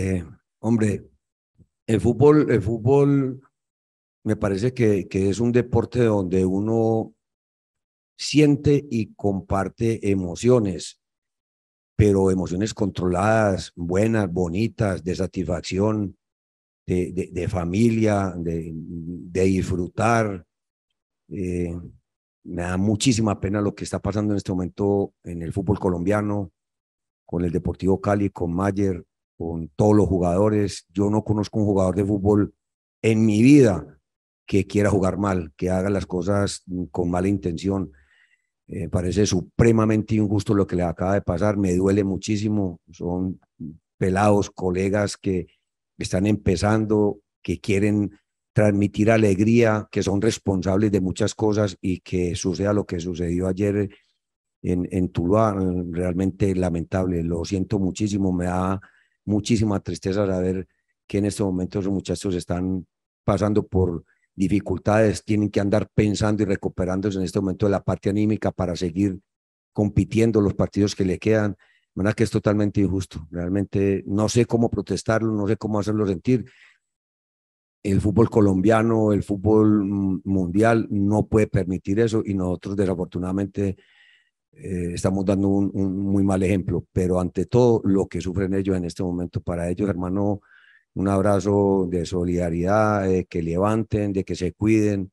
Eh, hombre, el fútbol, el fútbol me parece que, es un deporte donde uno siente y comparte emociones, pero emociones controladas, buenas, bonitas, de satisfacción, de, familia, de, disfrutar. Eh, me da muchísima pena lo que está pasando en este momento en el fútbol colombiano, con el Deportivo Cali, con Mayer, con todos los jugadores. Yo no conozco un jugador de fútbol en mi vida que quiera jugar mal, que haga las cosas mm, con mala intención. Eh, parece supremamente injusto lo que le acaba de pasar, me duele muchísimo. Son pelados, colegas que están empezando, que quieren transmitir alegría, que son responsables de muchas cosas y que suceda lo que sucedió ayer en, en Tuluá, realmente lamentable. Lo siento muchísimo, me ha muchísima tristeza ver que en estos momento los muchachos están pasando por dificultades, tienen que andar pensando y recuperándose en este momento de la parte anímica para seguir compitiendo los partidos que le quedan. De que es totalmente injusto. Realmente no sé cómo protestarlo, no sé cómo hacerlo sentir. El fútbol colombiano, el fútbol mm, mundial no puede permitir eso y nosotros desafortunadamente eh, estamos dando un, muy mal ejemplo, pero ante todo lo que sufren ellos en este momento, para ellos, hermano, un abrazo de solidaridad, de que levanten, de que se cuiden.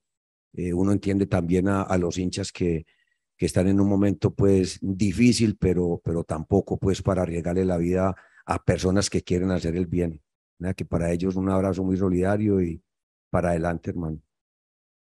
Eh, uno entiende también a, los hinchas que, que, están en un momento pues difícil, pero, pero tampoco pues para arriesgarle la vida a personas que quieren hacer el bien. Que para ellos un abrazo muy solidario y para adelante, hermano.